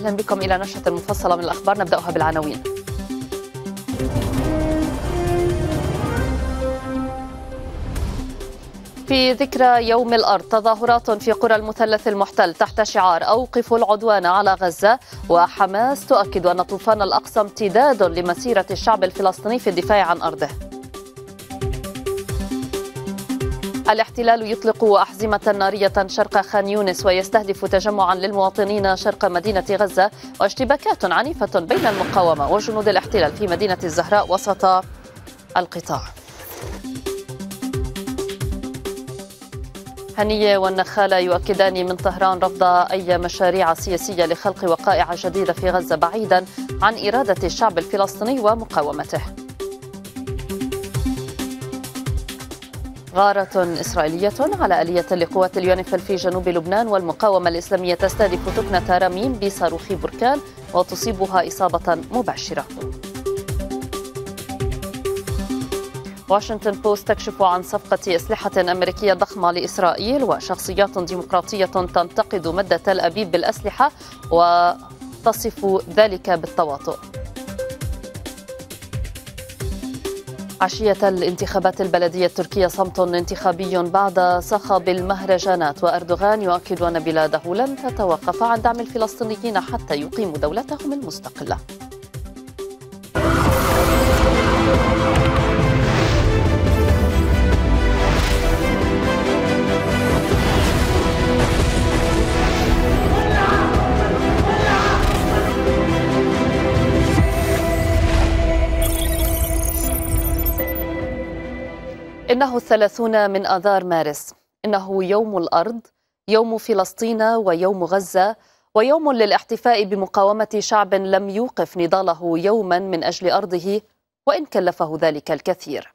أهلا بكم إلى نشرة مفصلة من الأخبار نبدأها بالعناوين في ذكرى يوم الأرض تظاهرات في قرى المثلث المحتل تحت شعار أوقفوا العدوان على غزة وحماس تؤكد أن طوفان الأقصى امتداد لمسيرة الشعب الفلسطيني في الدفاع عن أرضه الاحتلال يطلق أحزمة نارية شرق خان يونس ويستهدف تجمعا للمواطنين شرق مدينة غزة واشتباكات عنيفة بين المقاومة وجنود الاحتلال في مدينة الزهراء وسط القطاع هنية والنخالة يؤكدان من طهران رفض أي مشاريع سياسية لخلق وقائع جديدة في غزة بعيدا عن إرادة الشعب الفلسطيني ومقاومته غارة إسرائيلية على آلية لقوات اليونيفيل في جنوب لبنان والمقاومة الإسلامية تستهدف تكنة رميم بصاروخ بركان وتصيبها إصابة مباشرة واشنطن بوست تكشف عن صفقة أسلحة أمريكية ضخمة لإسرائيل وشخصيات ديمقراطية تنتقد مد تل أبيب بالأسلحة وتصف ذلك بالتواطؤ عشية الانتخابات البلدية التركية صمت انتخابي بعد صخب المهرجانات وأردوغان يؤكد أن بلاده لن تتوقف عن دعم الفلسطينيين حتى يقيموا دولتهم المستقلة إنه الثلاثون من آذار مارس إنه يوم الأرض يوم فلسطين ويوم غزة ويوم للاحتفاء بمقاومة شعب لم يوقف نضاله يوما من أجل أرضه وإن كلفه ذلك الكثير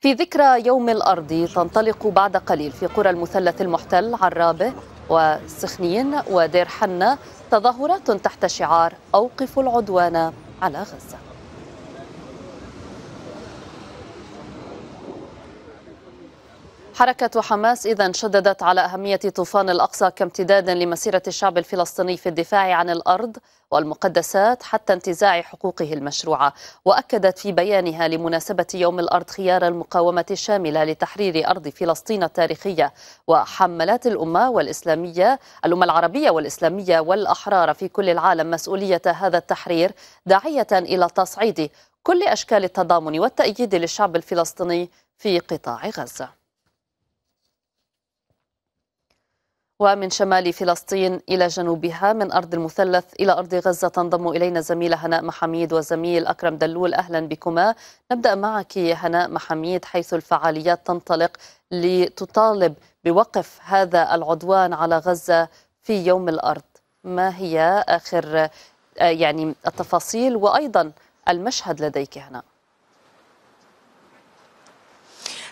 في ذكرى يوم الأرض تنطلق بعد قليل في قرى المثلث المحتل عرابة وسخنين ودير حنا تظاهرات تحت شعار أوقفوا العدوان على غزة حركة حماس إذا شددت على أهمية طوفان الأقصى كامتداد لمسيرة الشعب الفلسطيني في الدفاع عن الأرض والمقدسات حتى انتزاع حقوقه المشروعة وأكدت في بيانها لمناسبة يوم الأرض خيار المقاومة الشاملة لتحرير أرض فلسطين التاريخية وحملت الأمة والإسلامية الأمة العربية والإسلامية والأحرار في كل العالم مسؤولية هذا التحرير داعية إلى تصعيد كل أشكال التضامن والتأييد للشعب الفلسطيني في قطاع غزة ومن شمال فلسطين إلى جنوبها من أرض المثلث إلى أرض غزة تنضم إلينا الزميلة هناء محميد وزميل أكرم دلول أهلا بكما نبدأ معك هناء محميد حيث الفعاليات تنطلق لتطالب بوقف هذا العدوان على غزة في يوم الأرض ما هي آخر آه، يعني التفاصيل وأيضا المشهد لديك هنا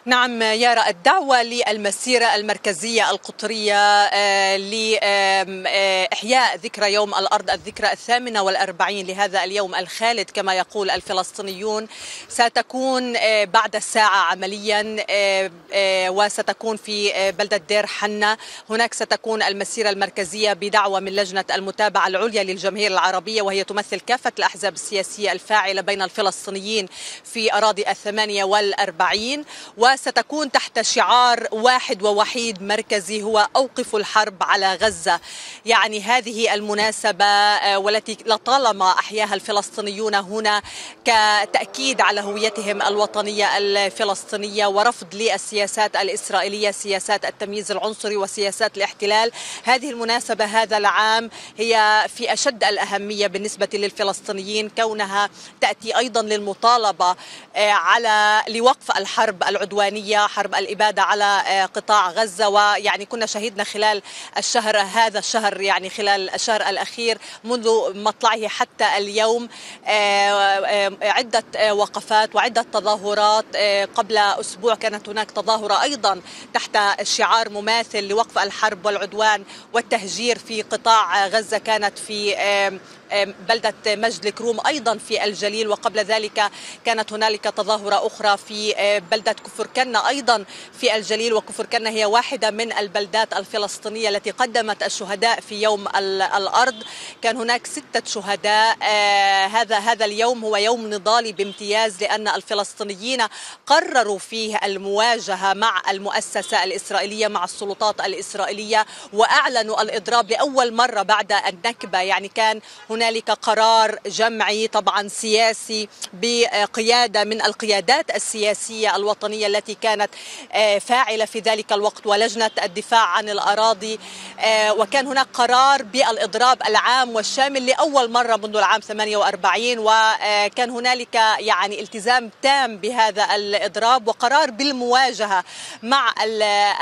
نعم يارا الدعوة للمسيرة المركزية القطرية آه، لإحياء آه، ذكرى يوم الأرض الذكرى الثامنة والأربعين لهذا اليوم الخالد كما يقول الفلسطينيون ستكون آه، بعد الساعة عمليا وستكون في بلدة دير حنا هناك ستكون المسيرة المركزية بدعوة من لجنة المتابعة العليا للجماهير العربية وهي تمثل كافة الأحزاب السياسية الفاعلة بين الفلسطينيين في أراضي الثمانية والأربعين و ستكون تحت شعار واحد ووحيد مركزي هو أوقف الحرب على غزة يعني هذه المناسبة آه، والتي لطالما أحياها الفلسطينيون هنا كتأكيد على هويتهم الوطنية الفلسطينية ورفض للسياسات الإسرائيلية سياسات التمييز العنصري وسياسات الاحتلال هذه المناسبة هذا العام هي في أشد الأهمية بالنسبة للفلسطينيين كونها تأتي أيضا للمطالبة آه، على لوقف الحرب العدوانية الإنسانية حرب الإبادة على آه، قطاع غزة ويعني كنا شهدنا خلال الشهر هذا الشهر يعني خلال الشهر الأخير منذ مطلعه حتى اليوم آه، آه، عدة وقفات وعدة تظاهرات قبل أسبوع كانت هناك تظاهرة أيضا تحت شعار مماثل لوقف الحرب والعدوان والتهجير في قطاع غزة كانت في بلدة مجد الكروم أيضا في الجليل وقبل ذلك كانت هنالك تظاهرة أخرى في أه، بلدة كفر كنة أيضا في الجليل وكفر كنة هي واحدة من البلدات الفلسطينية التي قدمت الشهداء في يوم الأرض كان هناك ستة شهداء أه، هذا هذا اليوم هو يوم نضالي بامتياز لأن الفلسطينيين قرروا فيه المواجهة مع المؤسسة الإسرائيلية مع السلطات الإسرائيلية وأعلنوا الإضراب لأول مرة بعد النكبة يعني كان هناك هنالك قرار جمعي طبعا سياسي بقيادة من القيادات السياسية الوطنية التي كانت آه، فاعلة في ذلك الوقت ولجنة الدفاع عن الأراضي آه، وكان هناك قرار بالإضراب العام والشامل لأول مرة منذ العام 48 وكان آه، هنالك يعني التزام تام بهذا الإضراب وقرار بالمواجهة مع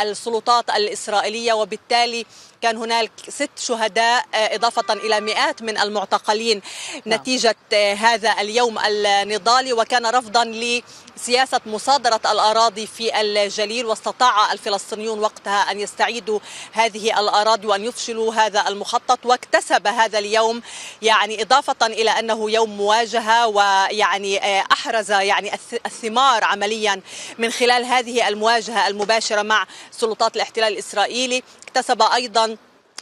السلطات الإسرائيلية وبالتالي كان هناك ست شهداء آه، إضافة إلى مئات من المعتقلين نعم. نتيجة آه، هذا اليوم النضالي وكان رفضا لسياسة مصادرة الأراضي في الجليل واستطاع الفلسطينيون وقتها أن يستعيدوا هذه الأراضي وأن يفشلوا هذا المخطط واكتسب هذا اليوم يعني إضافة إلى أنه يوم مواجهة ويعني آه، أحرز يعني الثمار عمليا من خلال هذه المواجهة المباشرة مع سلطات الاحتلال الإسرائيلي اكتسب أيضا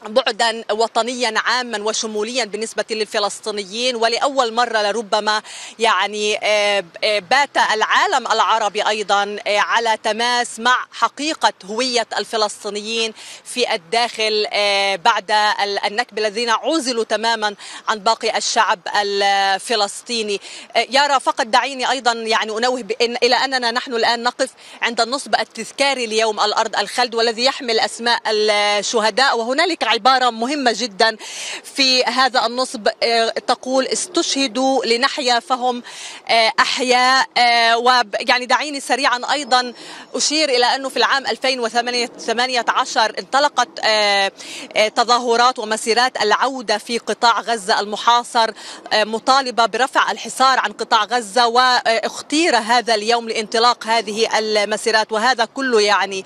بعدا وطنيا عاما وشموليا بالنسبة للفلسطينيين ولأول مرة لربما يعني آه، آه، بات العالم العربي أيضا آه، على تماس مع حقيقة هوية الفلسطينيين في الداخل بعد النكبة الذين عزلوا تماما عن باقي الشعب الفلسطيني يارا فقط دعيني أيضا يعني أنوه إلى أننا نحن الآن نقف عند النصب التذكاري ليوم الأرض الخلد والذي يحمل أسماء الشهداء وهنالك عبارة مهمة جدا في هذا النصب آه، تقول استشهدوا لنحيا فهم آه، أحياء آه، ويعني دعيني سريعا أيضا أشير إلى أنه في العام 2018 انطلقت تظاهرات ومسيرات العودة في قطاع غزة المحاصر مطالبة برفع الحصار عن قطاع غزة واختير هذا اليوم لانطلاق هذه المسيرات وهذا كله يعني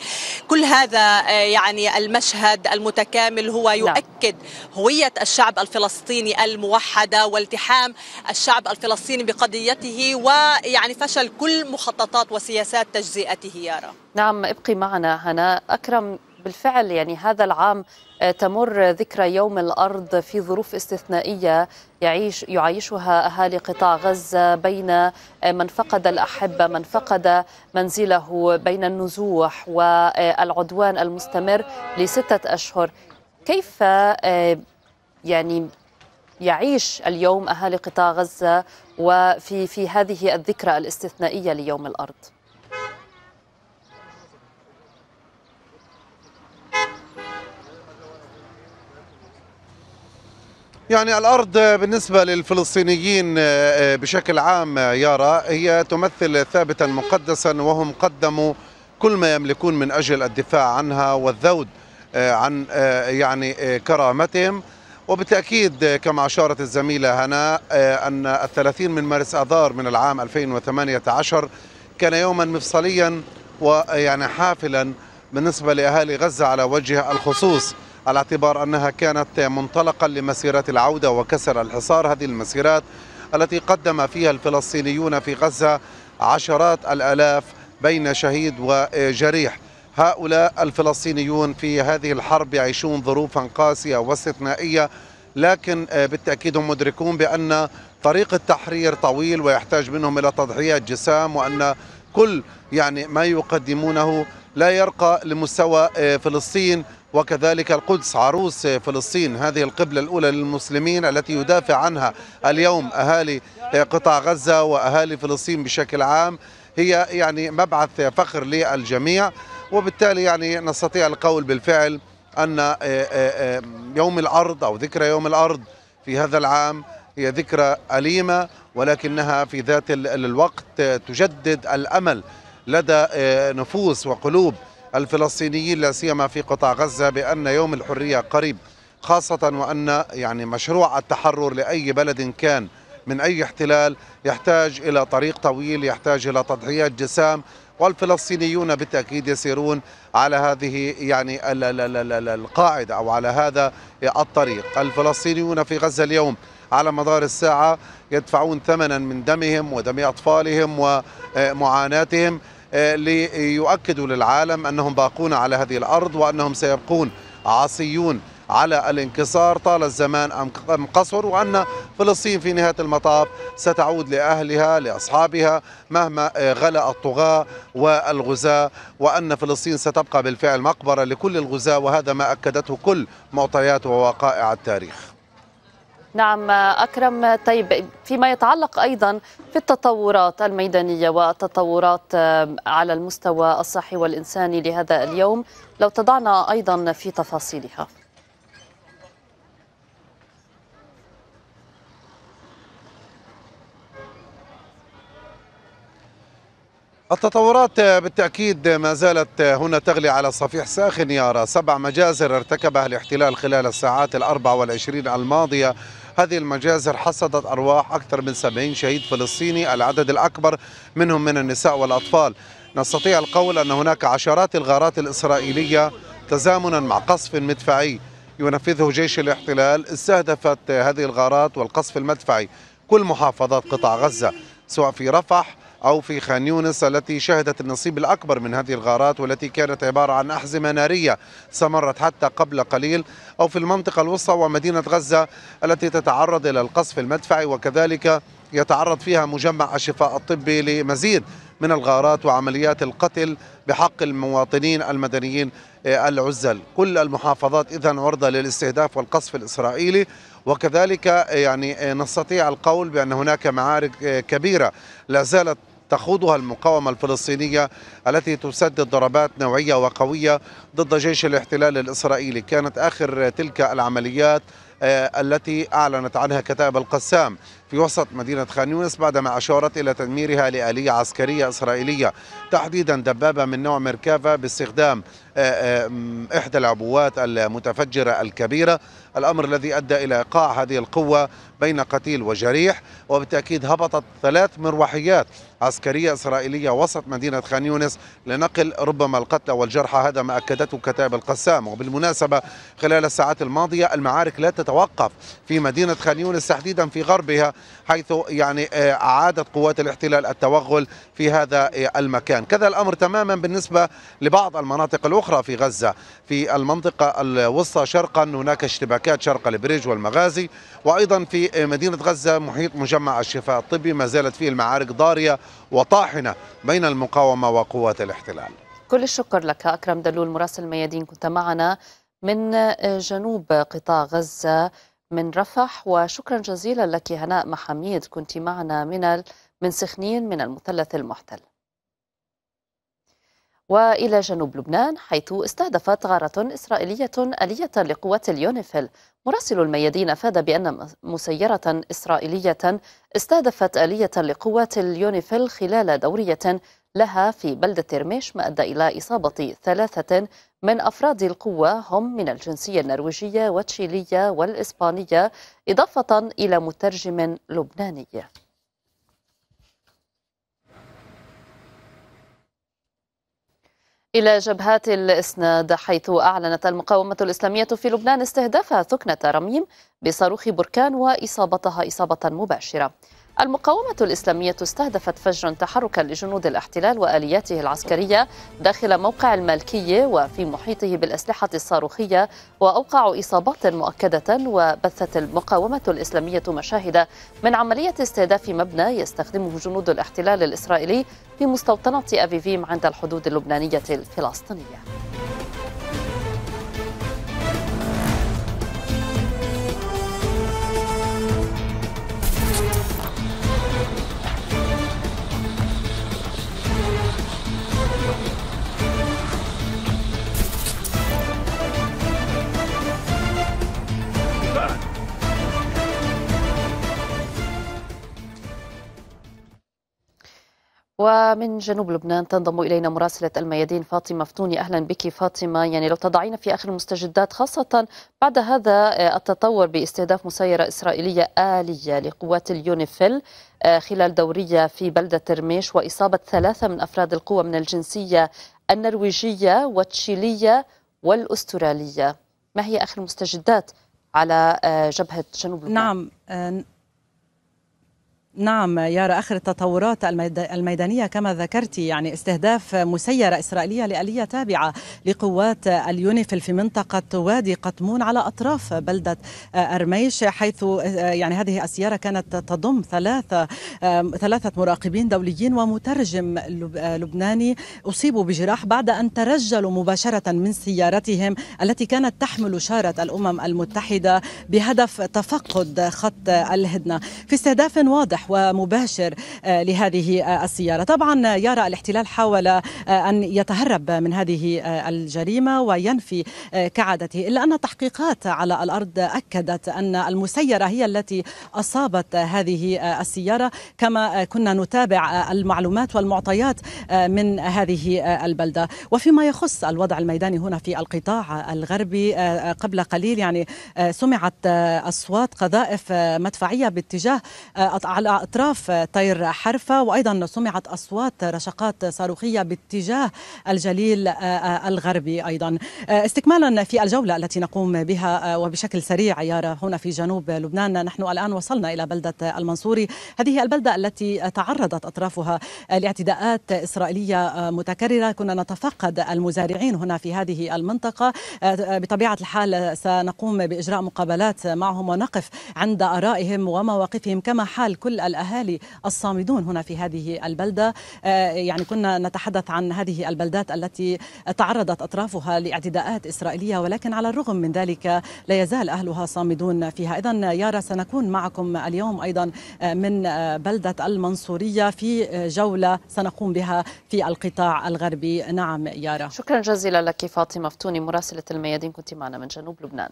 كل هذا يعني المشهد المتكامل بل هو نعم. يؤكد هوية الشعب الفلسطيني الموحدة والتحام الشعب الفلسطيني بقضيته ويعني فشل كل مخططات وسياسات تجزئته يارا نعم ابقي معنا هنا أكرم بالفعل يعني هذا العام آه، تمر ذكرى يوم الارض في ظروف استثنائيه يعيش يعيشها اهالي قطاع غزه بين آه، من فقد الاحبه، من فقد منزله بين النزوح والعدوان المستمر لسته اشهر، كيف آه، يعني يعيش اليوم أهالي قطاع غزة وفي في هذه الذكرى الاستثنائية ليوم الأرض؟ يعني الأرض بالنسبة للفلسطينيين آه، آه، بشكل عام يارا هي تمثل ثابتا مقدسا وهم قدموا كل ما يملكون من أجل الدفاع عنها والذود آه، عن آه، يعني آه، كرامتهم وبالتأكيد كما أشارت الزميلة هناء أن الثلاثين من مارس آذار من العام 2018 كان يوما مفصليا ويعني حافلا بالنسبة لأهالي غزة على وجه الخصوص على اعتبار أنها كانت منطلقا لمسيرات العودة وكسر الحصار هذه المسيرات التي قدم فيها الفلسطينيون في غزة عشرات الألاف بين شهيد وجريح هؤلاء الفلسطينيون في هذه الحرب يعيشون ظروفا قاسية واستثنائية لكن آه، بالتأكيد هم مدركون بأن طريق التحرير طويل ويحتاج منهم إلى تضحيات جسام وأن كل يعني ما يقدمونه لا يرقى لمستوى آه، فلسطين وكذلك القدس عروس آه، فلسطين هذه القبلة الأولى للمسلمين التي يدافع عنها اليوم أهالي قطاع غزة وأهالي فلسطين بشكل عام هي يعني مبعث فخر للجميع وبالتالي يعني نستطيع القول بالفعل أن آه، آه، آه، يوم الأرض أو ذكرى يوم الأرض في هذا العام هي ذكرى أليمة ولكنها في ذات الوقت تجدد الأمل لدى نفوس وقلوب الفلسطينيين لا سيما في قطاع غزة بأن يوم الحرية قريب خاصة وأن يعني مشروع التحرر لأي بلد كان من أي احتلال يحتاج إلى طريق طويل يحتاج إلى تضحيات جسام والفلسطينيون بالتأكيد يسيرون على هذه يعني القاعدة أو على هذا الطريق الفلسطينيون في غزة اليوم على مدار الساعة يدفعون ثمنا من دمهم ودم أطفالهم ومعاناتهم آه، ليؤكدوا للعالم أنهم باقون على هذه الأرض وأنهم سيبقون عاصيون على الانكسار طال الزمان أم قصر وأن فلسطين في نهاية المطاف ستعود لأهلها لأصحابها مهما غلا الطغاة والغزاة وأن فلسطين ستبقى بالفعل مقبرة لكل الغزاة وهذا ما أكدته كل معطيات ووقائع التاريخ نعم أكرم طيب فيما يتعلق أيضا في التطورات الميدانية والتطورات على المستوى الصحي والإنساني لهذا اليوم لو تضعنا أيضا في تفاصيلها التطورات بالتأكيد ما زالت هنا تغلي على صفيح ساخن يارا سبع مجازر ارتكبها الاحتلال خلال الساعات الأربع والعشرين الماضية هذه المجازر حصدت أرواح أكثر من 70 شهيد فلسطيني العدد الأكبر منهم من النساء والأطفال نستطيع القول أن هناك عشرات الغارات الإسرائيلية تزامنا مع قصف مدفعي ينفذه جيش الاحتلال استهدفت هذه الغارات والقصف المدفعي كل محافظات قطاع غزة سواء في رفح أو في خان يونس التي شهدت النصيب الأكبر من هذه الغارات والتي كانت عبارة عن أحزمة نارية استمرت حتى قبل قليل أو في المنطقة الوسطى ومدينة غزة التي تتعرض إلى القصف المدفعي وكذلك يتعرض فيها مجمع الشفاء الطبي لمزيد من الغارات وعمليات القتل بحق المواطنين المدنيين العزل كل المحافظات إذا عرضة للاستهداف والقصف الإسرائيلي وكذلك يعني نستطيع القول بأن هناك معارك كبيرة لا زالت تخوضها المقاومة الفلسطينية التي تسدد ضربات نوعية وقوية ضد جيش الاحتلال الإسرائيلي كانت آخر تلك العمليات آه، التي أعلنت عنها كتائب القسام في وسط مدينة خان يونس بعدما أشارت إلى تدميرها لآلية عسكرية إسرائيلية تحديدا دبابة من نوع ميركافا باستخدام آه، آه، إحدى العبوات المتفجرة الكبيرة الأمر الذي أدى إلى إيقاع هذه القوة بين قتيل وجريح وبالتأكيد هبطت ثلاث مروحيات عسكرية إسرائيلية وسط مدينة خان يونس لنقل ربما القتلى والجرحى هذا ما أكدته كتاب القسام وبالمناسبة خلال الساعات الماضية المعارك لا تتوقف في مدينة خان يونس تحديدا في غربها حيث يعني آه، أعادت قوات الاحتلال التوغل في هذا آه، المكان كذا الأمر تماما بالنسبة لبعض المناطق الأخرى في غزة في المنطقة الوسطى شرقا هناك اشتباكات شرق البريج والمغازي وأيضا في آه، مدينة غزة محيط مجمع الشفاء الطبي ما زالت فيه المعارك ضارية وطاحنة بين المقاومة وقوات الاحتلال كل الشكر لك أكرم دلول مراسل ميادين كنت معنا من جنوب قطاع غزة من رفح وشكرا جزيلا لك هناء محميد كنت معنا من من سخنين من المثلث المحتل والى جنوب لبنان حيث استهدفت غاره اسرائيليه اليه لقوات اليونيفيل مراسل الميادين افاد بان مسيره اسرائيليه استهدفت اليه لقوات اليونيفيل خلال دوريه لها في بلدة رميش ما أدى إلى إصابة ثلاثة من أفراد القوة هم من الجنسية النرويجية والتشيلية والإسبانية إضافة إلى مترجم لبناني إلى جبهات الإسناد حيث أعلنت المقاومة الإسلامية في لبنان استهدافها ثكنة رميم بصاروخ بركان وإصابتها إصابة مباشرة المقاومة الإسلامية استهدفت فجرا تحركا لجنود الاحتلال وآلياته العسكرية داخل موقع المالكية وفي محيطه بالأسلحة الصاروخية وأوقعوا إصابات مؤكدة وبثت المقاومة الإسلامية مشاهد من عملية استهداف مبنى يستخدمه جنود الاحتلال الإسرائيلي في مستوطنة أفيفيم عند الحدود اللبنانية الفلسطينية ومن جنوب لبنان تنضم إلينا مراسلة الميادين فاطمة فتوني أهلا بك فاطمة يعني لو تضعينا في آخر المستجدات خاصة بعد هذا آه، التطور باستهداف مسيرة إسرائيلية آلية لقوات اليونيفيل آه، خلال دورية في بلدة ترميش وإصابة ثلاثة من أفراد القوى من الجنسية النرويجية والتشيلية والأسترالية ما هي آخر المستجدات على آه، جبهة جنوب لبنان؟ نعم نعم يرى آخر التطورات الميدانية كما ذكرت يعني استهداف مسيرة إسرائيلية لآلية تابعة لقوات اليونيفل في منطقة وادي قطمون على أطراف بلدة آه، أرميش حيث آه، يعني هذه السيارة كانت تضم ثلاثة ثلاثة مراقبين دوليين ومترجم آه، لبناني أصيبوا بجراح بعد أن ترجلوا مباشرة من سيارتهم التي كانت تحمل شارة الأمم المتحدة بهدف تفقد خط الهدنة في استهداف واضح ومباشر آه، لهذه آه، السيارة طبعا آه، يرى الاحتلال حاول أن يتهرب من هذه الجريمة وينفي كعادته إلا أن التحقيقات على الأرض أكدت أن المسيرة هي التي أصابت هذه السيارة كما كنا نتابع المعلومات والمعطيات من هذه البلدة وفيما يخص الوضع الميداني هنا في القطاع الغربي قبل قليل يعني سمعت أصوات قذائف مدفعية باتجاه على الأطراف أطراف طير حرفة وأيضا سمعت أصوات رشقات صاروخية باتجاه الجليل آه، آه، الغربي أيضا آه، استكمالا في الجولة التي نقوم بها وبشكل سريع يارا هنا في جنوب لبنان نحن الآن وصلنا إلى بلدة المنصوري هذه البلدة التي تعرضت أطرافها لاعتداءات إسرائيلية متكررة كنا نتفقد المزارعين هنا في هذه المنطقة بطبيعة الحال سنقوم بإجراء مقابلات معهم ونقف عند آرائهم ومواقفهم كما حال كل الأهالي الصامدون هنا في هذه البلدة آه، يعني كنا نتحدث عن هذه البلدات التي تعرضت أطرافها لاعتداءات إسرائيلية ولكن على الرغم من ذلك لا يزال أهلها صامدون فيها إذا يارا سنكون معكم اليوم أيضا آه، من آه، بلدة المنصورية في جولة سنقوم بها في القطاع الغربي نعم يارا شكرا جزيلا لك فاطمة فتوني مراسلة الميادين كنت معنا من جنوب لبنان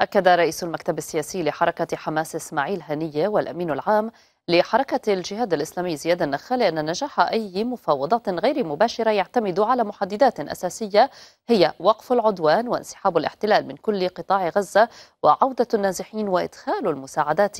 أكد رئيس المكتب السياسي لحركة حماس إسماعيل هنية والأمين العام لحركة الجهاد الإسلامي زياد النخالي أن نجاح أي مفاوضات غير مباشرة يعتمد على محددات أساسية هي وقف العدوان وانسحاب الاحتلال من كل قطاع غزة وعودة النازحين وإدخال المساعدات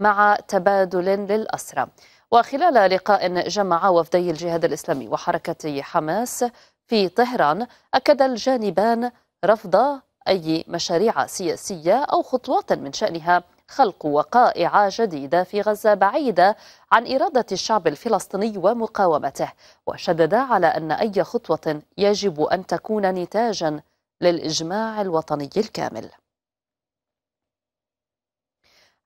مع تبادل للأسرى وخلال لقاء جمع وفدي الجهاد الإسلامي وحركة حماس في طهران أكد الجانبان رفض أي مشاريع سياسية أو خطوات من شأنها خلق وقائع جديدة في غزة بعيدة عن إرادة الشعب الفلسطيني ومقاومته وشدد على أن أي خطوة يجب أن تكون نتاجا للإجماع الوطني الكامل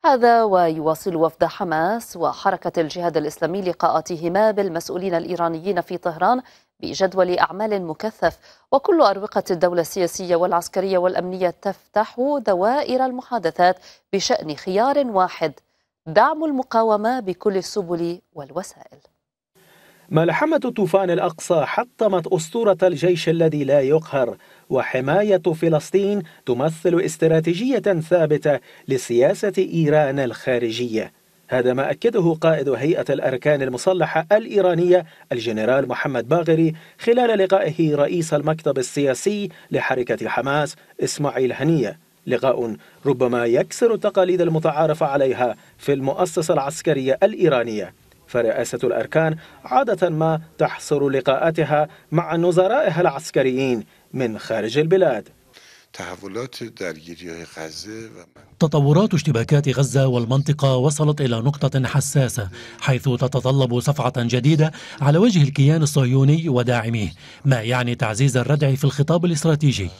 هذا ويواصل وفد حماس وحركة الجهاد الإسلامي لقاءاتهما بالمسؤولين الإيرانيين في طهران بجدول أعمال مكثف وكل أروقة الدولة السياسية والعسكرية والأمنية تفتح دوائر المحادثات بشأن خيار واحد دعم المقاومة بكل السبل والوسائل ملحمة طوفان الأقصى حطمت أسطورة الجيش الذي لا يقهر وحماية فلسطين تمثل استراتيجية ثابتة لسياسة إيران الخارجية هذا ما أكده قائد هيئة الأركان المسلحة الإيرانية الجنرال محمد باغري خلال لقائه رئيس المكتب السياسي لحركة حماس إسماعيل هنيه لقاء ربما يكسر التقاليد المتعارف عليها في المؤسسة العسكرية الإيرانية فرئاسة الأركان عادة ما تحصر لقاءاتها مع نظرائها العسكريين من خارج البلاد تحولات درگیری غزه و تطورات اشتباكات غزة والمنطقة وصلت إلى نقطة حساسة حيث تتطلب صفعة جديدة على وجه الكيان الصهيوني وداعميه ما يعني تعزيز الردع في الخطاب الاستراتيجي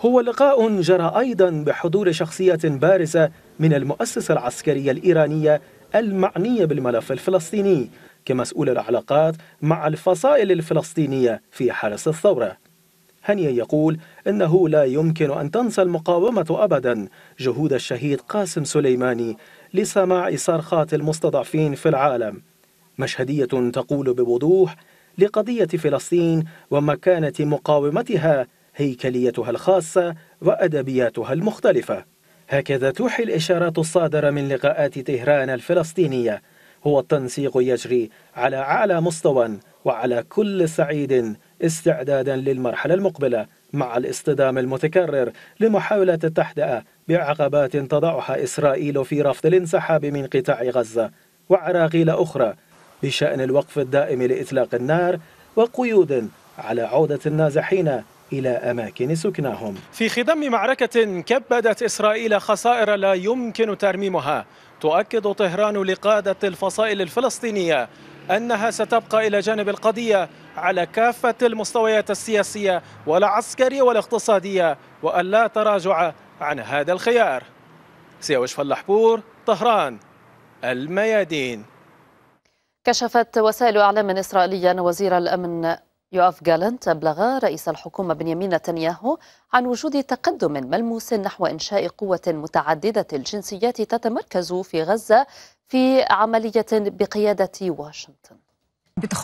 هو لقاء جرى أيضا بحضور شخصية بارزة من المؤسسة العسكرية الإيرانية المعنية بالملف الفلسطيني كمسؤول العلاقات مع الفصائل الفلسطينية في حرس الثورة هني يقول إنه لا يمكن أن تنسى المقاومة أبدا جهود الشهيد قاسم سليماني لسماع صرخات المستضعفين في العالم مشهدية تقول بوضوح لقضية فلسطين ومكانة مقاومتها هيكليتها الخاصة وأدبياتها المختلفة هكذا توحي الإشارات الصادرة من لقاءات طهران الفلسطينية هو التنسيق يجري على أعلى مستوى وعلى كل صعيد استعدادا للمرحلة المقبلة مع الاصطدام المتكرر لمحاولة التحدئة بعقبات تضعها إسرائيل في رفض الانسحاب من قطاع غزة وعراقيل أخرى بشأن الوقف الدائم لإطلاق النار وقيود على عودة النازحين إلى أماكن سكناهم في خضم معركة كبدت إسرائيل خسائر لا يمكن ترميمها تؤكد طهران لقادة الفصائل الفلسطينية أنها ستبقى إلى جانب القضية على كافة المستويات السياسية والعسكرية والاقتصادية وألا تراجع عن هذا الخيار سيوش فلحبور طهران الميادين كشفت وسائل اعلام اسرائيليه ان وزير الامن يوآف جالنت أبلغ رئيس الحكومة بنيامين نتنياهو عن وجود تقدم ملموس نحو إنشاء قوة متعددة الجنسيات تتمركز في غزة في عملية بقيادة واشنطن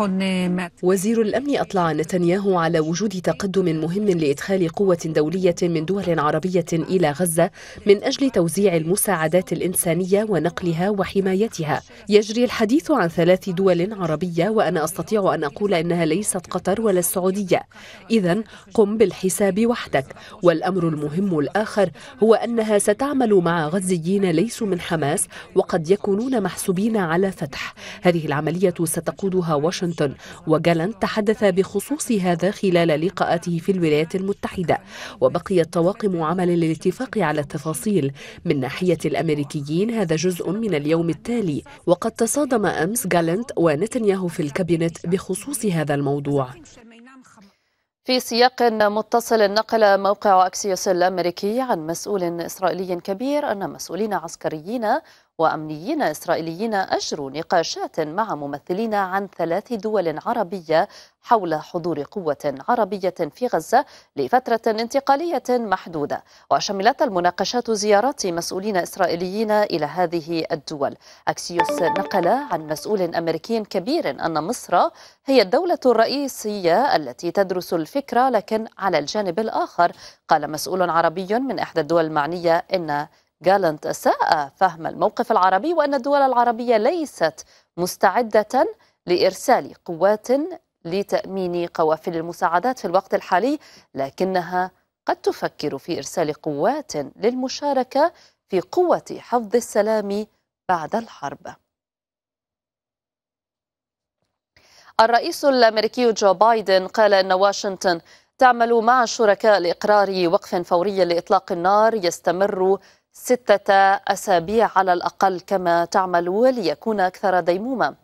آه، وزير الأمن أطلع نتنياهو على وجود تقدم مهم لإدخال قوة دولية من دول عربية إلى غزة من أجل توزيع المساعدات الإنسانية ونقلها وحمايتها يجري الحديث عن ثلاث دول عربية وأنا أستطيع أن أقول أنها ليست قطر ولا السعودية إذا قم بالحساب وحدك والأمر المهم الآخر هو أنها ستعمل مع غزيين ليسوا من حماس وقد يكونون محسوبين على فتح هذه العملية ستقودها واشنطن وجالنت تحدث بخصوص هذا خلال لقاءاته في الولايات المتحدة وبقيت طواقم عمل للاتفاق على التفاصيل من ناحية الأمريكيين هذا جزء من اليوم التالي وقد تصادم أمس جالنت ونتنياهو في الكابينت بخصوص هذا الموضوع في سياق متصل نقل موقع أكسيوس الأمريكي عن مسؤول إسرائيلي كبير أن مسؤولين عسكريين وأمنيين إسرائيليين أجروا نقاشات مع ممثلين عن ثلاث دول عربية حول حضور قوة عربية في غزة لفترة انتقالية محدودة وشملت المناقشات زيارات مسؤولين إسرائيليين إلى هذه الدول أكسيوس نقل عن مسؤول أمريكي كبير أن مصر هي الدولة الرئيسية التي تدرس الفكرة لكن على الجانب الآخر قال مسؤول عربي من إحدى الدول المعنية أن جالنت أساء فهم الموقف العربي وأن الدول العربية ليست مستعدة لإرسال قوات لتأمين قوافل المساعدات في الوقت الحالي لكنها قد تفكر في إرسال قوات للمشاركة في قوة حفظ السلام بعد الحرب الرئيس الامريكي جو بايدن قال ان واشنطن تعمل مع الشركاء لاقرار وقف فوري لاطلاق النار يستمر ستة أسابيع على الأقل كما تعمل وليكون أكثر ديمومة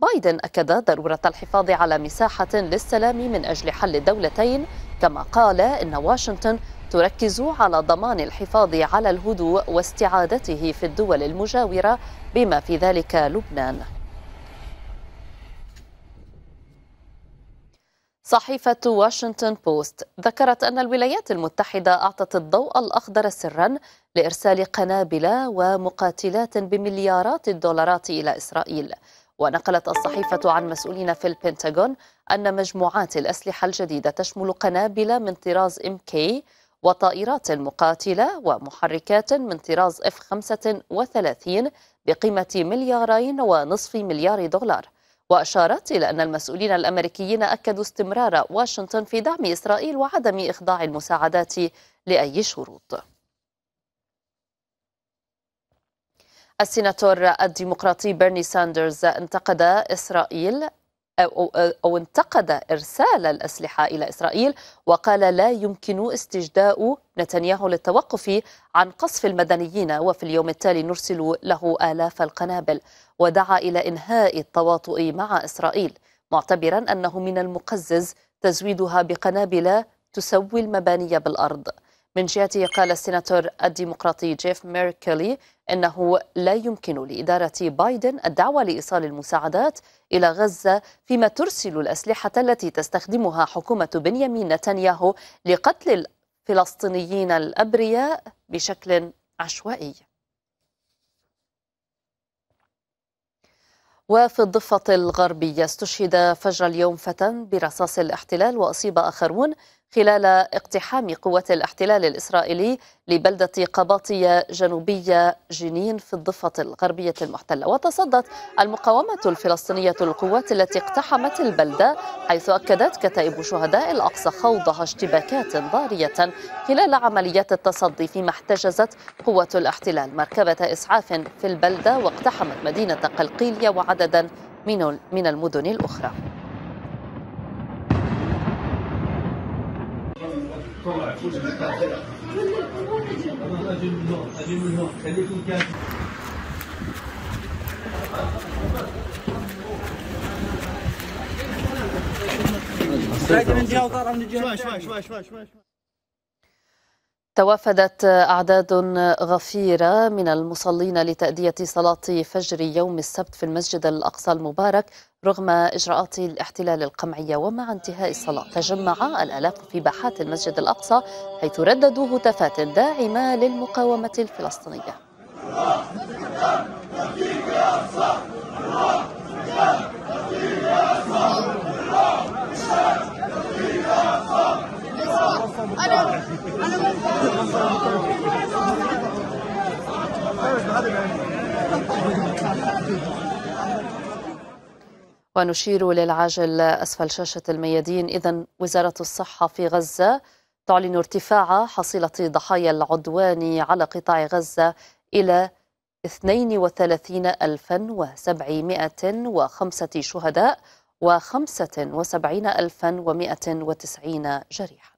بايدن أكد ضرورة الحفاظ على مساحة للسلام من أجل حل الدولتين كما قال إن واشنطن تركز على ضمان الحفاظ على الهدوء واستعادته في الدول المجاورة بما في ذلك لبنان صحيفة واشنطن بوست ذكرت أن الولايات المتحدة أعطت الضوء الأخضر سرا لإرسال قنابل ومقاتلات بمليارات الدولارات إلى إسرائيل ونقلت الصحيفة عن مسؤولين في البنتاغون أن مجموعات الأسلحة الجديدة تشمل قنابل من طراز إم كي وطائرات مقاتلة ومحركات من طراز F-35 بقيمة مليارين ونصف مليار دولار وأشارت إلى أن المسؤولين الأمريكيين أكدوا استمرار واشنطن في دعم إسرائيل وعدم إخضاع المساعدات لأي شروط السيناتور الديمقراطي بيرني ساندرز انتقد إسرائيل أو, أو انتقد إرسال الأسلحة إلى إسرائيل وقال لا يمكن استجداء نتنياهو للتوقف عن قصف المدنيين وفي اليوم التالي نرسل له آلاف القنابل ودعا إلى إنهاء التواطؤ مع إسرائيل معتبرا أنه من المقزز تزويدها بقنابل تسوي المباني بالأرض من جهته قال السيناتور الديمقراطي جيف ميركلي انه لا يمكن لاداره بايدن الدعوه لايصال المساعدات الى غزه فيما ترسل الاسلحه التي تستخدمها حكومه بنيامين نتنياهو لقتل الفلسطينيين الابرياء بشكل عشوائي وفي الضفة الغربية استشهد فجر اليوم فتى برصاص الاحتلال وأصيب آخرون خلال اقتحام قوات الاحتلال الإسرائيلي لبلدة قباطية جنوبية جنين في الضفة الغربية المحتلة وتصدت المقاومة الفلسطينية القوات التي اقتحمت البلدة حيث أكدت كتائب شهداء الأقصى خوضها اشتباكات ضارية خلال عمليات التصدي فيما احتجزت قوة الاحتلال مركبة إسعاف في البلدة واقتحمت مدينة قلقيلية وعددا من المدن الأخرى توافدت أعداد غفيرة من المصلين لتأدية صلاة فجر يوم السبت في المسجد الأقصى المبارك رغم إجراءات الاحتلال القمعية ومع انتهاء الصلاة تجمع الآلاف في باحات المسجد الأقصى حيث رددوا هتافات داعمة للمقاومة الفلسطينية ونشير للعاجل أسفل شاشة الميادين إذا وزارة الصحة في غزة تعلن ارتفاع حصيلة ضحايا العدوان على قطاع غزة إلى 32705 شهداء و75190 جريحا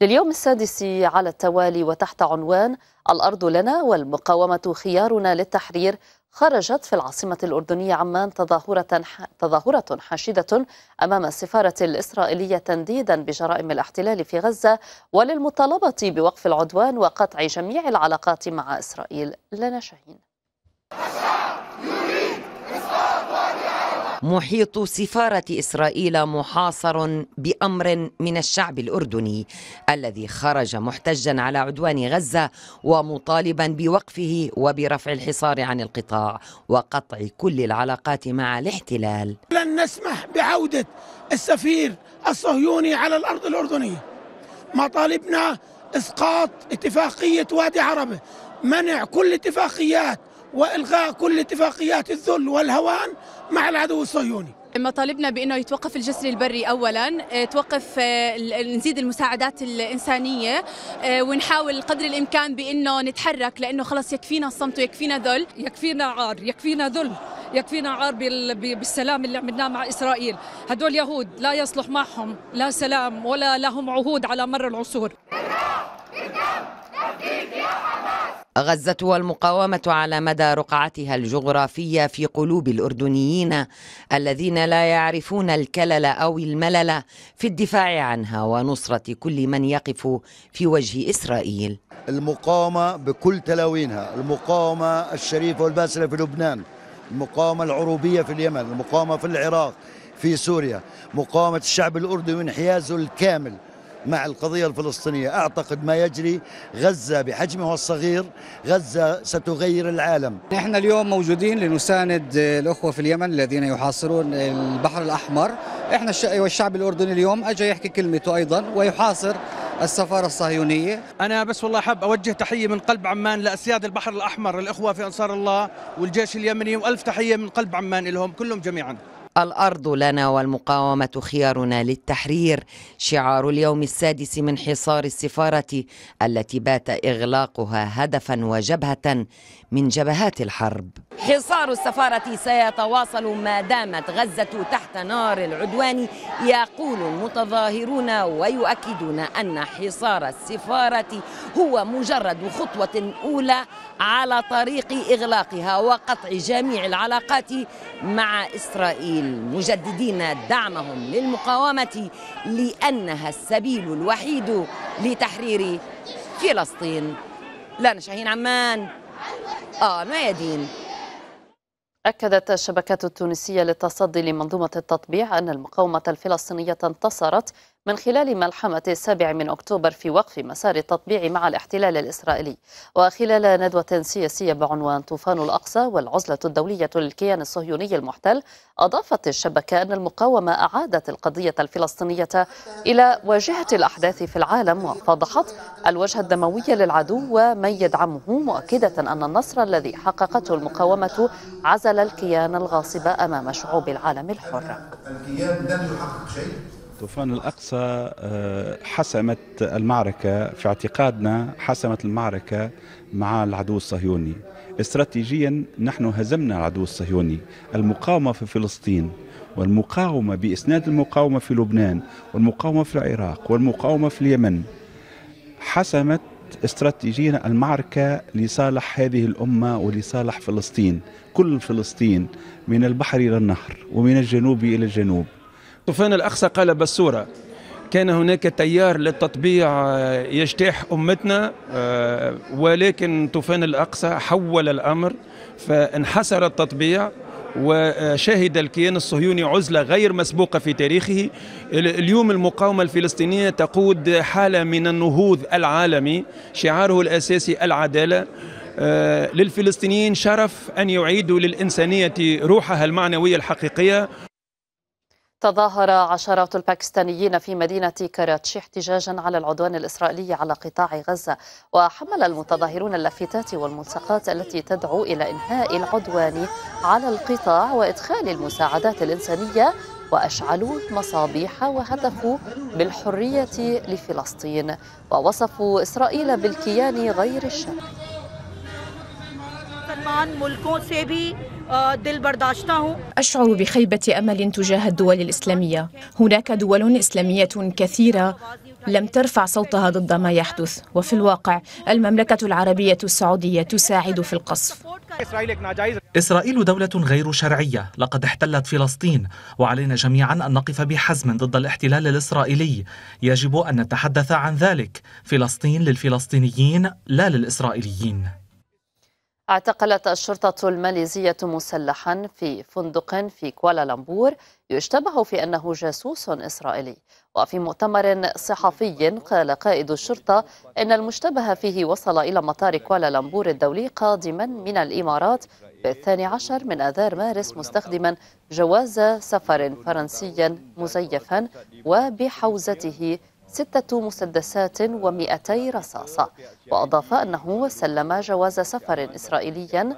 لليوم السادس على التوالي وتحت عنوان الأرض لنا والمقاومة خيارنا للتحرير خرجت في العاصمة الأردنية عمان تظاهرة تظاهرة حاشدة أمام السفارة الإسرائيلية تنديدا بجرائم الاحتلال في غزة وللمطالبة بوقف العدوان وقطع جميع العلاقات مع إسرائيل لنا شاهين محيط سفارة إسرائيل محاصر بأمر من الشعب الأردني الذي خرج محتجا على عدوان غزة ومطالبا بوقفه وبرفع الحصار عن القطاع وقطع كل العلاقات مع الاحتلال لن نسمح بعودة السفير الصهيوني على الأرض الأردنية مطالبنا إسقاط اتفاقية وادي عربة منع كل اتفاقيات والغاء كل اتفاقيات الذل والهوان مع العدو الصهيوني مطالبنا بانه يتوقف الجسر البري اولا آه، توقف آه، نزيد المساعدات الانسانيه آه، ونحاول قدر الامكان بانه نتحرك لانه خلص يكفينا الصمت ويكفينا ذل يكفينا عار يكفينا ذل يكفينا عار بالسلام اللي عملناه مع اسرائيل هدول يهود لا يصلح معهم لا سلام ولا لهم عهود على مر العصور غزة والمقاومة على مدى رقعتها الجغرافية في قلوب الأردنيين الذين لا يعرفون الكلل أو الملل في الدفاع عنها ونصرة كل من يقف في وجه إسرائيل المقاومة بكل تلاوينها المقاومة الشريفة والباسلة في لبنان المقاومة العروبية في اليمن المقاومة في العراق في سوريا مقاومة الشعب الأردني وانحيازه الكامل مع القضية الفلسطينية أعتقد ما يجري غزة بحجمها الصغير غزة ستغير العالم نحن اليوم موجودين لنساند الأخوة في اليمن الذين يحاصرون البحر الأحمر احنا والشعب الأردني اليوم أجى يحكي كلمته أيضا ويحاصر السفارة الصهيونية أنا بس والله حاب أوجه تحية من قلب عمان لأسياد البحر الأحمر الإخوة في أنصار الله والجيش اليمني وألف تحية من قلب عمان لهم كلهم جميعا الأرض لنا والمقاومة خيارنا للتحرير شعار اليوم السادس من حصار السفارة التي بات إغلاقها هدفا وجبهة من جبهات الحرب حصار السفارة سيتواصل ما دامت غزة تحت نار العدوان يقول المتظاهرون ويؤكدون أن حصار السفارة هو مجرد خطوة أولى على طريق إغلاقها وقطع جميع العلاقات مع إسرائيل مجددين دعمهم للمقاومة لأنها السبيل الوحيد لتحرير فلسطين لا شاهين عمان ميادين آه، أكدت الشبكات التونسية للتصدي لمنظومة التطبيع أن المقاومة الفلسطينية انتصرت من خلال ملحمة السابع من أكتوبر في وقف مسار التطبيع مع الاحتلال الإسرائيلي وخلال ندوة سياسية بعنوان طوفان الأقصى والعزلة الدولية للكيان الصهيوني المحتل أضافت الشبكة أن المقاومة أعادت القضية الفلسطينية إلى واجهة الأحداث في العالم وفضحت الوجه الدموي للعدو ومن يدعمه مؤكدة أن النصر الذي حققته المقاومة عزل الكيان الغاصب أمام شعوب العالم الحر الكيان لم يحقق شيء طوفان الأقصى آه، حسمت المعركة في اعتقادنا حسمت المعركة مع العدو الصهيوني استراتيجيا نحن هزمنا العدو الصهيوني المقاومة في فلسطين والمقاومة بإسناد المقاومة في لبنان والمقاومة في العراق والمقاومة في اليمن حسمت استراتيجيا المعركة لصالح هذه الأمة ولصالح فلسطين كل فلسطين من البحر إلى النهر ومن الجنوب إلى الجنوب طوفان الأقصى قال بسورة كان هناك تيار للتطبيع آه، يجتاح أمتنا آه، ولكن طوفان الأقصى حول الأمر فانحسر التطبيع وشهد الكيان الصهيوني عزلة غير مسبوقة في تاريخه اليوم المقاومة الفلسطينية تقود حالة من النهوض العالمي شعاره الأساسي العدالة آه، للفلسطينيين شرف أن يعيدوا للإنسانية روحها المعنوية الحقيقية تظاهر عشرات الباكستانيين في مدينة كراتشي احتجاجا على العدوان الإسرائيلي على قطاع غزة وحمل المتظاهرون اللافتات والملصقات التي تدعو إلى إنهاء العدوان على القطاع وإدخال المساعدات الإنسانية وأشعلوا مصابيح وهتفوا بالحرية لفلسطين ووصفوا إسرائيل بالكيان غير الشرعي آه، دل أشعر بخيبة أمل تجاه الدول الإسلامية هناك دول إسلامية كثيرة لم ترفع صوتها ضد ما يحدث وفي الواقع المملكة العربية السعودية تساعد في القصف إسرائيل دولة غير شرعية لقد احتلت فلسطين وعلينا جميعا أن نقف بحزم ضد الاحتلال الإسرائيلي يجب أن نتحدث عن ذلك فلسطين للفلسطينيين لا للإسرائيليين اعتقلت الشرطة الماليزية مسلحا في فندق في كوالالمبور يشتبه في أنه جاسوس إسرائيلي وفي مؤتمر صحفي قال قائد الشرطة أن المشتبه فيه وصل إلى مطار كوالالمبور الدولي قادما من الإمارات بالثاني عشر من أذار مارس مستخدما جواز سفر فرنسيا مزيفا وبحوزته ستة مسدسات ومئتي رصاصة وأضاف أنه سلم جواز سفر إسرائيليا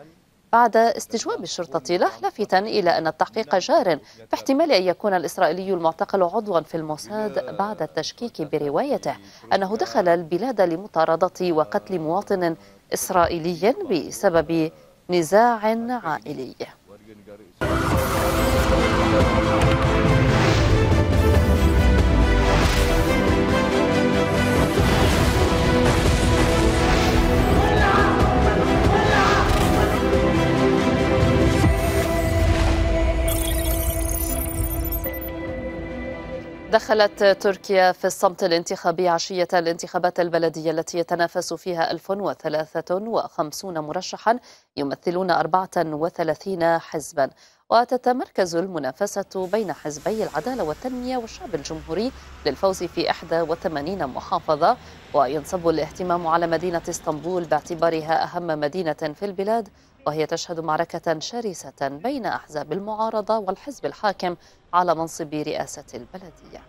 بعد استجواب الشرطة له لافتا إلى أن التحقيق جار في احتمال أن يكون الإسرائيلي المعتقل عضوا في الموساد بعد التشكيك بروايته أنه دخل البلاد لمطاردة وقتل مواطن إسرائيلي بسبب نزاع عائلي دخلت تركيا في الصمت الانتخابي عشية الانتخابات البلدية التي يتنافس فيها 1053 مرشحا يمثلون 34 حزبا وتتمركز المنافسة بين حزبي العدالة والتنمية والشعب الجمهوري للفوز في 81 محافظة وينصب الاهتمام على مدينة اسطنبول باعتبارها أهم مدينة في البلاد وهي تشهد معركة شرسة بين أحزاب المعارضة والحزب الحاكم على منصب رئاسة البلدية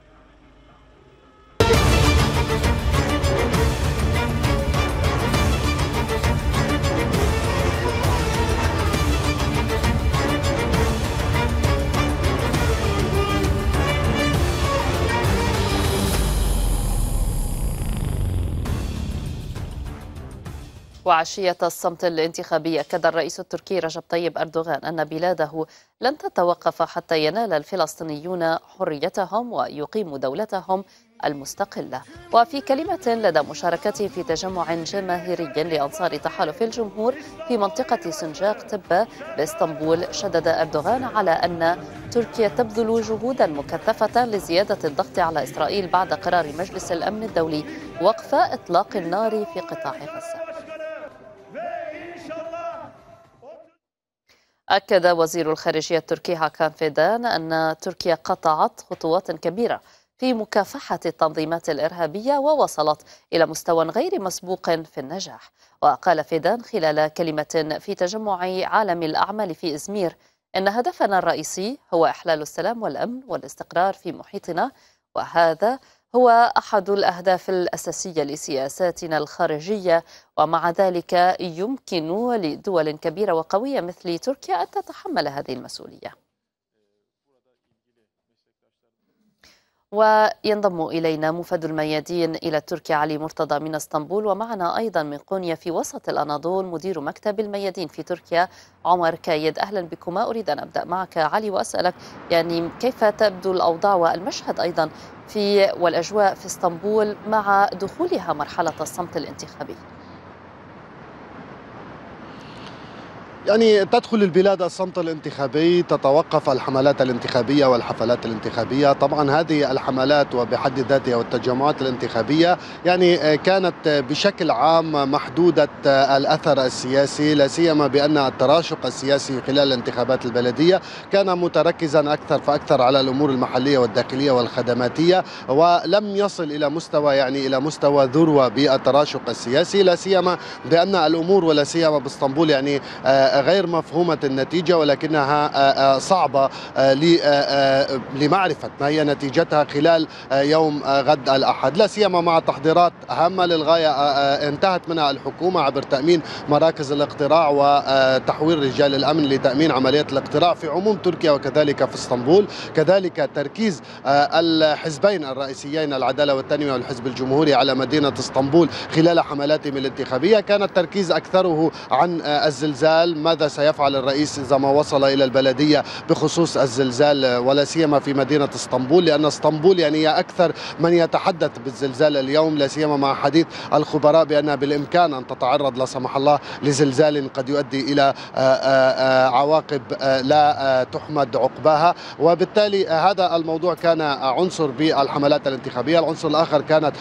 وعشية الصمت الانتخابي أكد الرئيس التركي رجب طيب أردوغان أن بلاده لن تتوقف حتى ينال الفلسطينيون حريتهم ويقيموا دولتهم المستقلة وفي كلمة لدى مشاركته في تجمع جماهيري لأنصار تحالف الجمهور في منطقة سنجاق تبة باسطنبول شدد أردوغان على أن تركيا تبذل جهودا مكثفة لزيادة الضغط على إسرائيل بعد قرار مجلس الأمن الدولي وقف إطلاق النار في قطاع غزة أكد وزير الخارجية التركي هاكان فيدان أن تركيا قطعت خطوات كبيرة في مكافحة التنظيمات الإرهابية ووصلت إلى مستوى غير مسبوق في النجاح وقال فيدان خلال كلمة في تجمع عالم الأعمال في إزمير إن هدفنا الرئيسي هو إحلال السلام والأمن والاستقرار في محيطنا وهذا هو أحد الأهداف الأساسية لسياساتنا الخارجية ومع ذلك يمكن لدول كبيرة وقوية مثل تركيا أن تتحمل هذه المسؤولية وينضم إلينا مفد الميادين إلى تركيا علي مرتضى من اسطنبول ومعنا أيضا من قونيا في وسط الأناضول مدير مكتب الميادين في تركيا عمر كايد أهلا بكما أريد أن أبدأ معك علي وأسألك يعني كيف تبدو الأوضاع والمشهد أيضا في والأجواء في اسطنبول مع دخولها مرحلة الصمت الانتخابي يعني تدخل البلاد الصمت الانتخابي تتوقف الحملات الانتخابية والحفلات الانتخابية طبعا هذه الحملات وبحد ذاتها والتجمعات الانتخابية يعني كانت بشكل عام محدودة الأثر السياسي لا سيما بأن التراشق السياسي خلال الانتخابات البلدية كان متركزا أكثر فأكثر على الأمور المحلية والداخلية والخدماتية ولم يصل إلى مستوى يعني إلى مستوى ذروة بالتراشق السياسي لا سيما بأن الأمور ولا سيما باسطنبول يعني آه، غير مفهومة النتيجة ولكنها آه، آه، صعبة آه، لمعرفة ما هي نتيجتها خلال يوم غد الأحد لا سيما مع تحضيرات هامة للغاية انتهت منها الحكومة عبر تأمين مراكز الاقتراع وتحويل رجال الأمن لتأمين عملية الاقتراع في عموم تركيا وكذلك في اسطنبول كذلك تركيز الحزبين الرئيسيين العدالة والتنمية والحزب الجمهوري على مدينة اسطنبول خلال حملاتهم الانتخابية كان التركيز أكثره عن الزلزال ماذا سيفعل الرئيس إذا ما وصل إلى البلدية بخصوص الزلزال ولا سيما في مدينة اسطنبول لأن اسطنبول يعني هي أكثر من يتحدث بالزلزال اليوم لا سيما مع حديث الخبراء بانها بالإمكان أن تتعرض لا سمح الله لزلزال قد يؤدي إلى آه، آه، آه، عواقب لا تحمد عقباها وبالتالي هذا الموضوع كان عنصر بالحملات الانتخابية العنصر الآخر كانت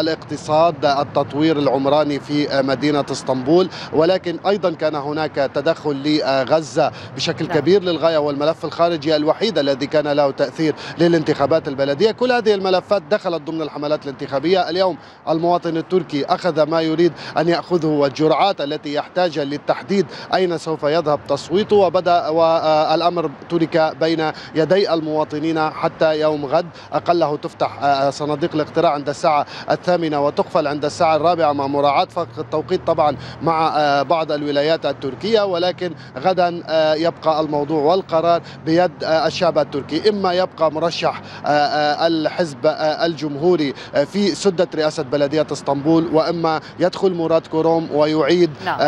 الاقتصاد التطوير العمراني في مدينة اسطنبول ولكن أيضا كان هناك هناك تدخل لغزة بشكل نعم. كبير للغاية والملف الخارجي الوحيد الذي كان له تأثير للانتخابات البلدية كل هذه الملفات دخلت ضمن الحملات الانتخابية اليوم المواطن التركي أخذ ما يريد أن يأخذه والجرعات التي يحتاجها للتحديد أين سوف يذهب تصويته وبدأ والأمر ترك بين يدي المواطنين حتى يوم غد أقله تفتح صناديق الاقتراع عند الساعة الثامنة وتقفل عند الساعة الرابعة مع مراعاة فرق التوقيت طبعا مع بعض الولايات التركية التركية ولكن غدا آه، يبقى الموضوع والقرار بيد آه، الشعب التركي إما يبقى مرشح آه، الحزب الجمهوري في سدة رئاسة بلدية اسطنبول وإما يدخل مراد كوروم ويعيد نعم.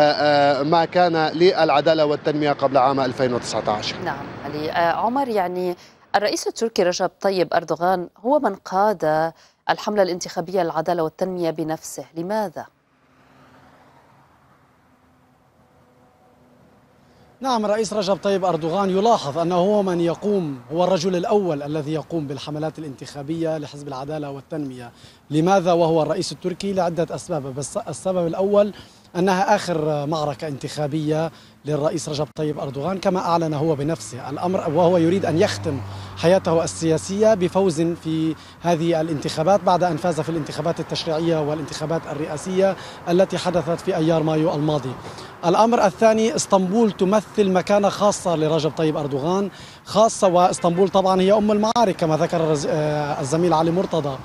ما كان للعدالة والتنمية قبل عام 2019 نعم علي عمر يعني الرئيس التركي رجب طيب أردوغان هو من قاد الحملة الانتخابية للعدالة والتنمية بنفسه لماذا؟ نعم رئيس رجب طيب أردوغان يلاحظ أنه هو من يقوم هو الرجل الأول الذي يقوم بالحملات الانتخابية لحزب العدالة والتنمية لماذا وهو الرئيس التركي لعدة أسباب بس السبب الأول أنها آخر معركة انتخابية للرئيس رجب طيب أردوغان كما أعلن هو بنفسه الأمر وهو يريد أن يختم حياته السياسية بفوز في هذه الانتخابات بعد أن فاز في الانتخابات التشريعية والانتخابات الرئاسية التي حدثت في أيار مايو الماضي الأمر الثاني اسطنبول تمثل مكانة خاصة لرجب طيب أردوغان خاصة واسطنبول طبعا هي أم المعارك كما ذكر آه، الزميل علي مرتضى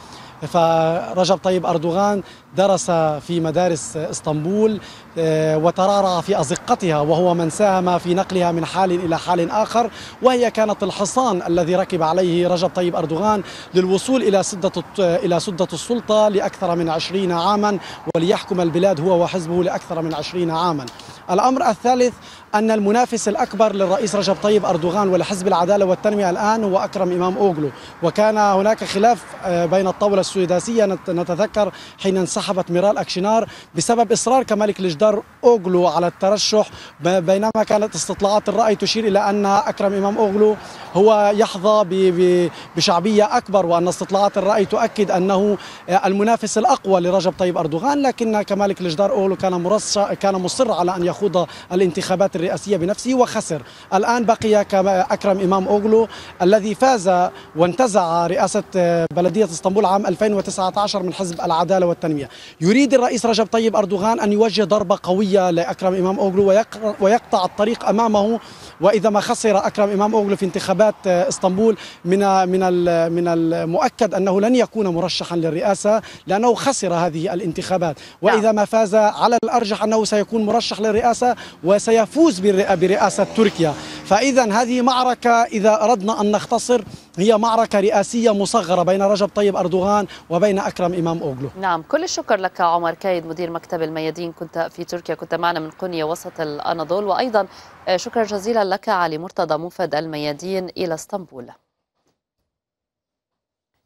فرجب طيب أردوغان درس في مدارس اسطنبول آه، وترعرع في أزقتها وهو من ساهم في نقلها من حال إلى حال آخر وهي كانت الحصان الذي ركب عليه رجب طيب أردوغان للوصول إلى سدة, إلى سدة السلطة لأكثر من عشرين عاما وليحكم البلاد هو وحزبه لأكثر من عشرين عاما الأمر الثالث أن المنافس الأكبر للرئيس رجب طيب أردوغان ولحزب العدالة والتنمية الآن هو أكرم إمام أوغلو وكان هناك خلاف آه، بين الطاولة السويداسية نتذكر حين انسحبت ميرال أكشنار بسبب إصرار كمالك الجدار أوغلو على الترشح بينما كانت استطلاعات الرأي تشير إلى أن أكرم إمام أوغلو هو يحظى بشعبية أكبر وأن استطلاعات الرأي تؤكد أنه آه، المنافس الأقوى لرجب طيب أردوغان لكن كمالك الجدار أوغلو كان, كان مصر على أن يخوض الانتخابات الرئاسية بنفسه وخسر الآن بقي أكرم إمام أوغلو الذي فاز وانتزع رئاسة آه، بلدية اسطنبول عام 2019 من حزب العدالة والتنمية يريد الرئيس رجب طيب أردوغان أن يوجه ضربة قوية لأكرم إمام أوغلو ويقطع الطريق أمامه وإذا ما خسر أكرم إمام أوغلو في انتخابات آه، اسطنبول من من من المؤكد أنه لن يكون مرشحا للرئاسة لأنه خسر هذه الانتخابات نعم. وإذا ما فاز على الأرجح أنه سيكون مرشح للرئاسة وسيفوز يفوز برئاسة تركيا فإذا هذه معركة إذا أردنا أن نختصر هي معركة رئاسية مصغرة بين رجب طيب أردوغان وبين أكرم إمام أوغلو نعم كل الشكر لك عمر كايد مدير مكتب الميادين كنت في تركيا كنت معنا من قنية وسط الأناضول وأيضا آه، شكرا جزيلا لك علي مرتضى موفد الميادين إلى اسطنبول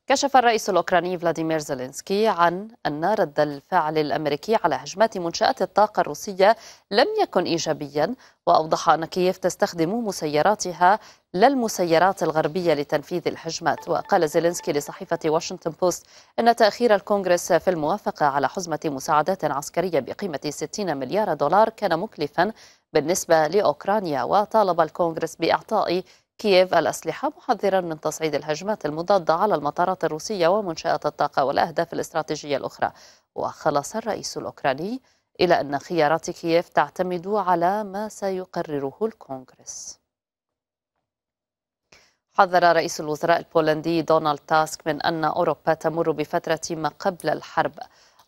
كشف الرئيس الأوكراني فلاديمير زيلينسكي عن أن رد الفعل الأمريكي على هجمات منشآت الطاقة الروسية لم يكن إيجابيا وأوضح أن كييف تستخدم مسيراتها لا المسيرات الغربية لتنفيذ الهجمات وقال زيلينسكي لصحيفة واشنطن بوست أن تأخير الكونغرس في الموافقة على حزمة مساعدات عسكرية بقيمة 60 مليار دولار كان مكلفا بالنسبة لأوكرانيا وطالب الكونغرس بإعطاء كييف الأسلحة محذرا من تصعيد الهجمات المضادة على المطارات الروسية ومنشآت الطاقة والأهداف الاستراتيجية الأخرى وخلص الرئيس الأوكراني إلى أن خيارات كييف تعتمد على ما سيقرره الكونغرس حذر رئيس الوزراء البولندي دونالد تاسك من أن أوروبا تمر بفترة ما قبل الحرب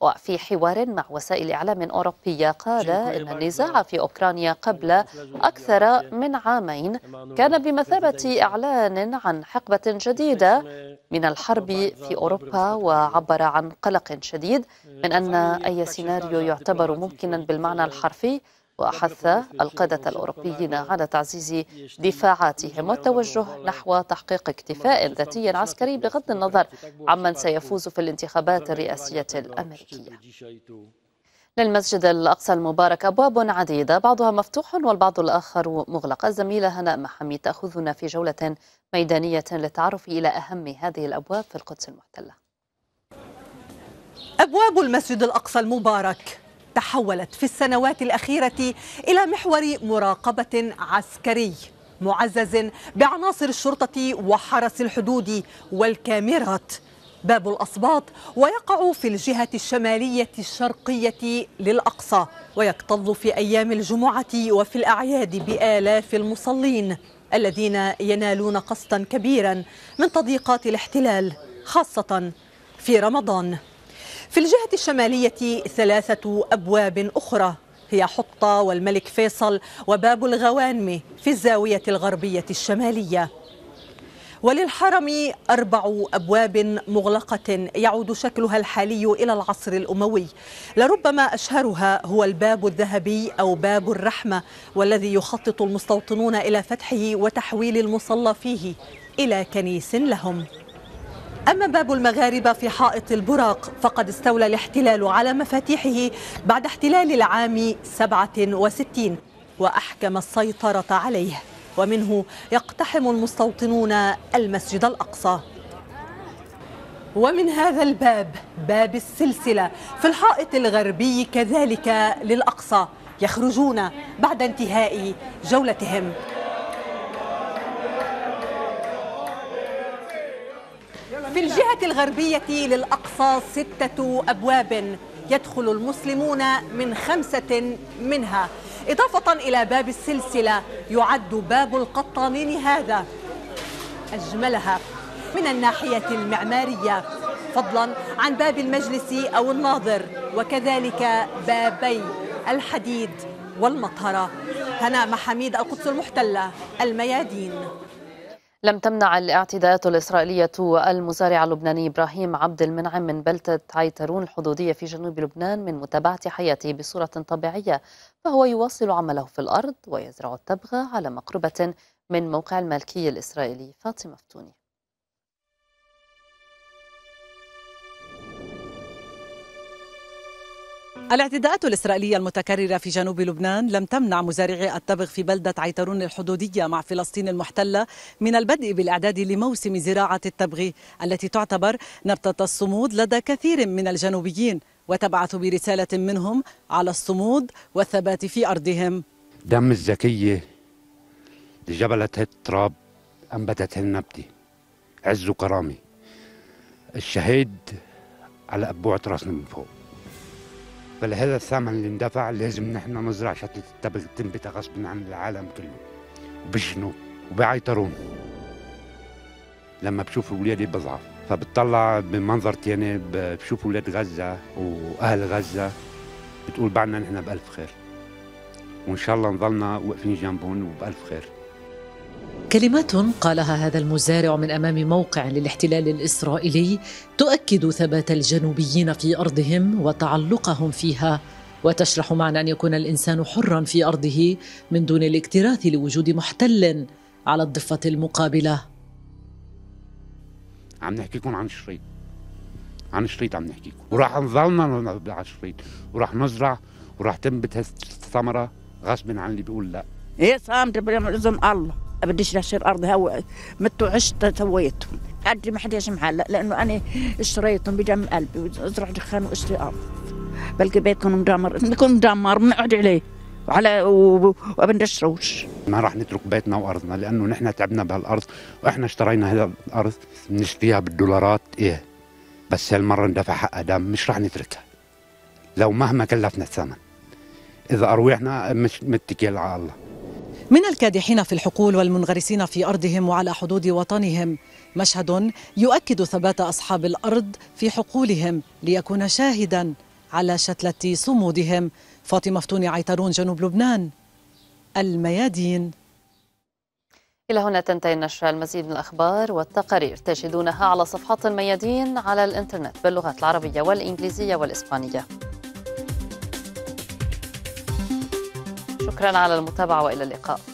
وفي حوار مع وسائل إعلام أوروبية قال إن النزاع في أوكرانيا قبل أكثر من عامين كان بمثابة إعلان عن حقبة جديدة من الحرب في أوروبا وعبر عن قلق شديد من أن أي سيناريو يعتبر ممكنا بالمعنى الحرفي وأحث القادة الأوروبيين على تعزيز دفاعاتهم والتوجه نحو تحقيق اكتفاء ذاتي عسكري بغض النظر عمن سيفوز في الانتخابات الرئاسية الأمريكية للمسجد الأقصى المبارك أبواب عديدة بعضها مفتوح والبعض الآخر مغلق الزميلة هناء محمي تأخذنا في جولة ميدانية للتعرف إلى أهم هذه الأبواب في القدس المحتلة أبواب المسجد الأقصى المبارك تحولت في السنوات الأخيرة إلى محور مراقبة عسكري معزز بعناصر الشرطة وحرس الحدود والكاميرات باب الأصباط ويقع في الجهة الشمالية الشرقية للأقصى ويكتظ في أيام الجمعة وفي الأعياد بآلاف المصلين الذين ينالون قسطا كبيرا من تضييقات الاحتلال خاصة في رمضان في الجهة الشمالية ثلاثة أبواب أخرى هي حطة والملك فيصل وباب الغوانم في الزاوية الغربية الشمالية وللحرم أربع أبواب مغلقة يعود شكلها الحالي إلى العصر الأموي لربما أشهرها هو الباب الذهبي أو باب الرحمة والذي يخطط المستوطنون إلى فتحه وتحويل المصلى فيه إلى كنيس لهم أما باب المغاربة في حائط البراق فقد استولى الاحتلال على مفاتيحه بعد احتلال العام 67 وأحكم السيطرة عليه ومنه يقتحم المستوطنون المسجد الأقصى ومن هذا الباب باب السلسلة في الحائط الغربي كذلك للأقصى يخرجون بعد انتهاء جولتهم في الجهة الغربية للأقصى ستة أبواب يدخل المسلمون من خمسة منها إضافة إلى باب السلسلة يعد باب القطانين هذا أجملها من الناحية المعمارية فضلا عن باب المجلس أو الناظر وكذلك بابي الحديد والمطهرة هنا محميد القدس المحتلة الميادين لم تمنع الاعتداءات الإسرائيلية المزارع اللبناني إبراهيم عبد المنعم من بلدة عيترون الحدودية في جنوب لبنان من متابعة حياته بصورة طبيعية فهو يواصل عمله في الأرض ويزرع التبغ على مقربة من موقع المالكي الإسرائيلي فاطمة فتوني الاعتداءات الإسرائيلية المتكررة في جنوب لبنان لم تمنع مزارعي التبغ في بلدة عيترون الحدودية مع فلسطين المحتلة من البدء بالإعداد لموسم زراعة التبغ التي تعتبر نبتة الصمود لدى كثير من الجنوبيين وتبعث برسالة منهم على الصمود والثبات في أرضهم دم الزكية لجبلت التراب أنبتت النبتة عز وكرامة الشهيد على أبوعة راسنا من فوق فلهذا الثمن اللي اندفع لازم نحن نزرع شتلة التبغ تنبت غصب عن العالم كله بشنو وبعيطرون لما بشوف أولادي بضعف فبتطلع بمنظر تاني بشوف ولاد غزة وأهل غزة بتقول بعدنا نحن بألف خير وإن شاء الله نظلنا واقفين جنبهم وبألف خير كلمات قالها هذا المزارع من امام موقع للاحتلال الاسرائيلي تؤكد ثبات الجنوبيين في ارضهم وتعلقهم فيها وتشرح معنى ان يكون الانسان حرا في ارضه من دون الاكتراث لوجود محتل على الضفه المقابله. عم نحكيكم عن الشريط عن الشريط عم نحكيكم وراح نظلنا على الشريط وراح نزرع وراح تنبت هالثمره غصب عن اللي بيقول لا. ايه صامت بلازم الله بديش اشتري ارض هو مت وعشت سويتهم عندي ما حداش محل لانه انا اشتريتهم بجم قلبي وازرع دخان واشتري ارض بلقي بيتكم مدمر نكون مدمر بنقعد عليه وعلى وما بنشروش ما راح نترك بيتنا وارضنا لانه نحن تعبنا بهالارض واحنا اشترينا هذا الارض بنشتريها بالدولارات ايه بس هالمره ندفع حق ادم مش راح نتركها لو مهما كلفنا الثمن اذا ارواحنا مش متكل على الله من الكادحين في الحقول والمنغرسين في أرضهم وعلى حدود وطنهم مشهد يؤكد ثبات أصحاب الأرض في حقولهم ليكون شاهدا على شتلة صمودهم فاطمة فتوني عيترون جنوب لبنان الميادين إلى هنا تنتهي النشرة المزيد من الأخبار والتقارير تجدونها على صفحات الميادين على الإنترنت باللغات العربية والإنجليزية والإسبانية شكرا على المتابعة وإلى اللقاء